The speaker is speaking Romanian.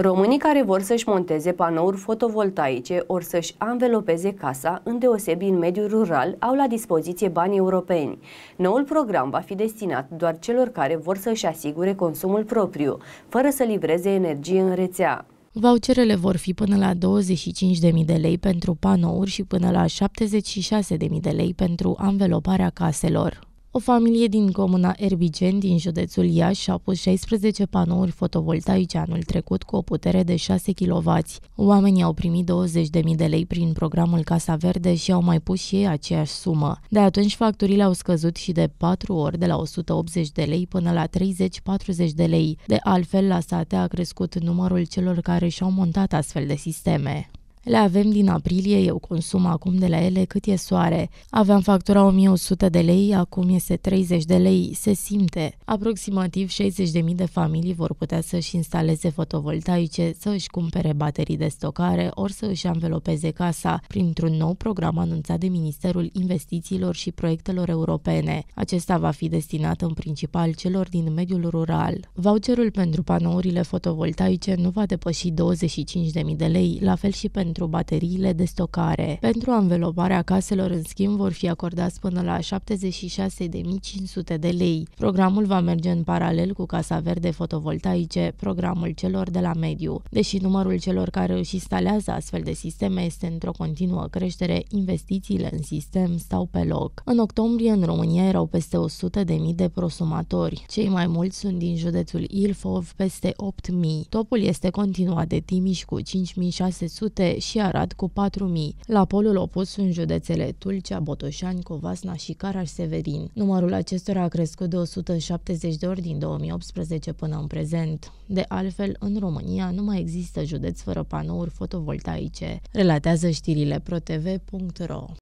Românii care vor să-și monteze panouri fotovoltaice ori să-și anvelopeze casa, îndeosebi în mediul rural, au la dispoziție bani europeni. Noul program va fi destinat doar celor care vor să-și asigure consumul propriu, fără să livreze energie în rețea. Voucherele vor fi până la 25.000 de lei pentru panouri și până la 76.000 de lei pentru anveloparea caselor. O familie din comuna Erbigen din județul Iași a pus 16 panouri fotovoltaice anul trecut cu o putere de 6 kW. Oamenii au primit 20.000 de lei prin programul Casa Verde și au mai pus și ei aceeași sumă. De atunci, facturile au scăzut și de 4 ori de la 180 de lei până la 30-40 de lei. De altfel, la sate a crescut numărul celor care și-au montat astfel de sisteme. Le avem din aprilie, eu consum acum de la ele cât e soare. Aveam factura 1100 de lei, acum este 30 de lei, se simte. Aproximativ 60.000 de familii vor putea să-și instaleze fotovoltaice, să-și cumpere baterii de stocare, ori să-și anvelopeze casa printr-un nou program anunțat de Ministerul Investițiilor și Proiectelor Europene. Acesta va fi destinat în principal celor din mediul rural. Voucherul pentru panourile fotovoltaice nu va depăși 25.000 de lei, la fel și pentru pentru bateriile de stocare. Pentru anveloparea caselor, în schimb, vor fi acordați până la 76.500 de lei. Programul va merge în paralel cu Casa Verde Fotovoltaice, programul celor de la mediu. Deși numărul celor care își instalează astfel de sisteme este într-o continuă creștere, investițiile în sistem stau pe loc. În octombrie, în România, erau peste 100.000 de prosumatori. Cei mai mulți sunt din județul Ilfov, peste 8.000. Topul este continuat de Timiș cu 5.600 și și Arad cu 4.000. La polul opus sunt județele Tulcea, Botoșani, Covasna și Caraș-Severin. Numărul acestora a crescut de 170 de ori din 2018 până în prezent. De altfel, în România nu mai există județ fără panouri fotovoltaice, relatează știrile protv.ro.